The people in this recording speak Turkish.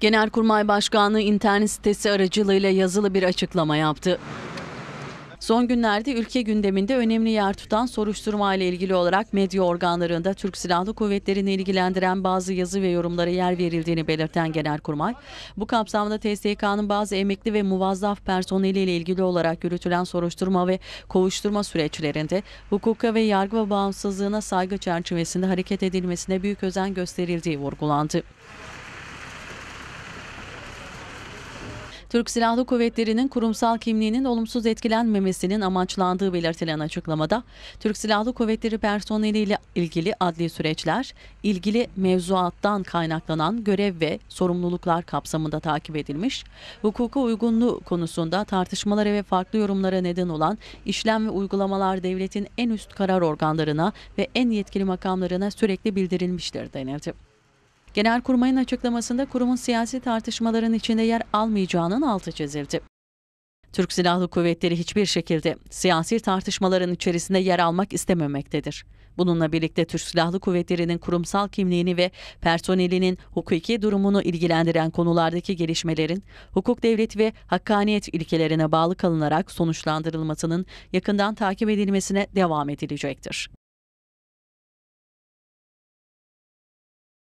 Genelkurmay Başkanlığı internet sitesi aracılığıyla yazılı bir açıklama yaptı. Son günlerde ülke gündeminde önemli yer tutan soruşturma ile ilgili olarak medya organlarında Türk Silahlı Kuvvetleri'ni ilgilendiren bazı yazı ve yorumlara yer verildiğini belirten Genelkurmay, bu kapsamda TSK'nın bazı emekli ve muvazzaf personeli ile ilgili olarak yürütülen soruşturma ve kovuşturma süreçlerinde hukuka ve yargı ve bağımsızlığına saygı çerçevesinde hareket edilmesine büyük özen gösterildiği vurgulandı. Türk Silahlı Kuvvetleri'nin kurumsal kimliğinin olumsuz etkilenmemesinin amaçlandığı belirtilen açıklamada, Türk Silahlı Kuvvetleri personeliyle ilgili adli süreçler, ilgili mevzuattan kaynaklanan görev ve sorumluluklar kapsamında takip edilmiş, hukuka uygunluğu konusunda tartışmalara ve farklı yorumlara neden olan işlem ve uygulamalar devletin en üst karar organlarına ve en yetkili makamlarına sürekli bildirilmiştir denildi. Genelkurmay'ın açıklamasında kurumun siyasi tartışmaların içinde yer almayacağının altı çizildi. Türk Silahlı Kuvvetleri hiçbir şekilde siyasi tartışmaların içerisinde yer almak istememektedir. Bununla birlikte Türk Silahlı Kuvvetleri'nin kurumsal kimliğini ve personelinin hukuki durumunu ilgilendiren konulardaki gelişmelerin hukuk devleti ve hakkaniyet ilkelerine bağlı kalınarak sonuçlandırılmasının yakından takip edilmesine devam edilecektir.